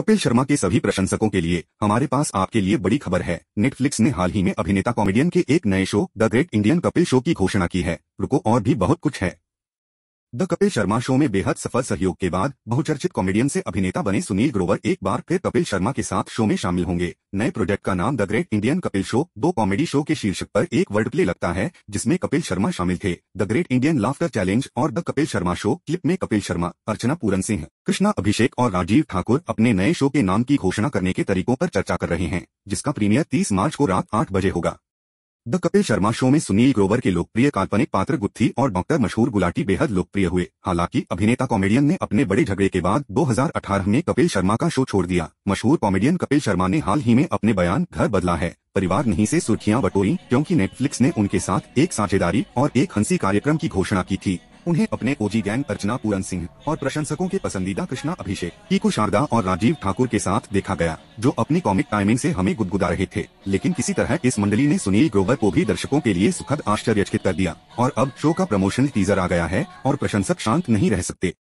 कपिल शर्मा के सभी प्रशंसकों के लिए हमारे पास आपके लिए बड़ी खबर है नेटफ्लिक्स ने हाल ही में अभिनेता कॉमेडियन के एक नए show the great Indian Kapil show की घोषणा की है रुको और भी बहुत कुछ है द कपिल शर्मा शो में बेहद सफल सहयोग के बाद बहुचर्चित कॉमेडियन से अभिनेता बने सुनील ग्रोवर एक बार फिर कपिल शर्मा के साथ शो में शामिल होंगे नए प्रोजेक्ट का नाम the great Indian Kapil show दो कॉमेडी शो के शीर्षक पर एक वर्ड प्ले लगता है जिसमें कपिल शर्मा शामिल थे the great Indian laughter challenge और the Kapil Sharma show clip में कपिल शर्मा अर्चना पूरन सिंह कृष्णा अभिषेक और राजीव ठाकुर अपने नए शो के नाम की घोषणा करने के तरीकों आरोप चर्चा कर रहे हैं जिसका प्रीमियर तीस मार्च को रात आठ बजे होगा द कपिल शर्मा शो में सुनील ग्रोवर के लोकप्रिय काल्पनिक पात्र गुत्थी और डॉक्टर मशहूर गुलाटी बेहद लोकप्रिय हुए हालांकि अभिनेता कॉमेडियन ने अपने बड़े झगड़े के बाद 2018 में कपिल शर्मा का शो छोड़ दिया मशहूर कॉमेडियन कपिल शर्मा ने हाल ही में अपने बयान घर बदला है परिवार नहीं से सुर्खियां बटोरी क्योंकि नेटफ्लिक्स ने उनके साथ एक साझेदारी और एक हंसी कार्यक्रम की घोषणा की थी उन्हें अपने ओजी गैंग अर्चना पूरन सिंह और प्रशंसकों के पसंदीदा कृष्णा अभिषेक कीकू शारदा और राजीव ठाकुर के साथ देखा गया जो अपनी कॉमिक टाइमिंग से हमें गुदगुदा रहे थे लेकिन किसी तरह इस मंडली ने सुनील ग्रोवर को भी दर्शकों के लिए सुखद आश्चर्यचकित कर दिया और अब शो का प्रमोशन टीजर आ गया है और प्रशंसक शांत नहीं रह सकते